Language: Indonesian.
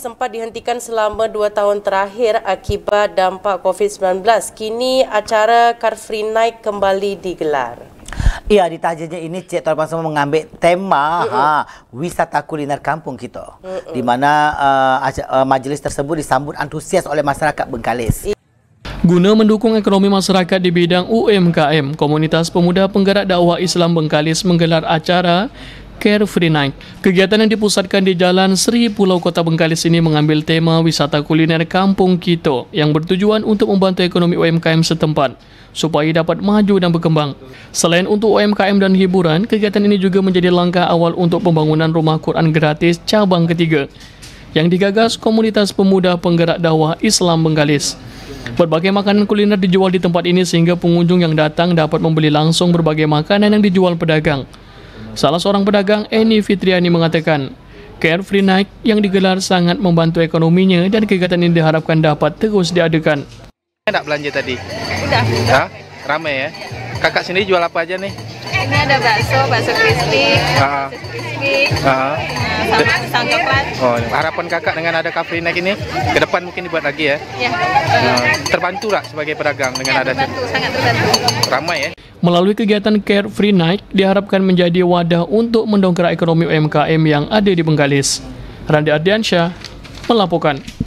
sempat dihentikan selama dua tahun terakhir akibat dampak COVID-19. Kini acara Car Free Night kembali digelar. Iya, di tajanya ini Cik Tuan Pansama mengambil tema mm hmm Ha, wisata kuliner kampung kita. Mm hmm Di mana uh, majlis tersebut disambut antusias oleh masyarakat Bengkalis. Guna mendukung ekonomi masyarakat di bidang UMKM, Komunitas Pemuda Penggerak Dakwah Islam Bengkalis menggelar acara Carefree Night. Kegiatan yang dipusatkan di Jalan Sri Pulau Kota Bengkalis ini mengambil tema wisata kuliner Kampung Kito yang bertujuan untuk membantu ekonomi UMKM setempat supaya dapat maju dan berkembang. Selain untuk UMKM dan hiburan, kegiatan ini juga menjadi langkah awal untuk pembangunan rumah Quran gratis cabang ketiga yang digagas komunitas pemuda penggerak dakwah Islam Bengkalis. Berbagai makanan kuliner dijual di tempat ini sehingga pengunjung yang datang dapat membeli langsung berbagai makanan yang dijual pedagang. Salah seorang pedagang, Eni Fitriani, mengatakan, Carefree Night yang digelar sangat membantu ekonominya dan kegiatan ini diharapkan dapat terus diadakan. Enak belanja tadi? Udah. Hah? Ramai ya? Kakak sini jual apa aja nih? Ini ada bakso, bakso crispy, ah. bakso crispy, uh, sama pisang coklat. Oh, ya. harapan kakak dengan ada Free naik ini ke depan mungkin dibuat lagi ya? Ya Uh, terbantu lah sebagai pedagang dengan ya, ada terbantu, sangat terbantu. Ramai ya? Melalui kegiatan Care Free Night, diharapkan menjadi wadah untuk mendongkrak ekonomi UMKM yang ada di Bengkalis. Randi Ardiansyah melaporkan.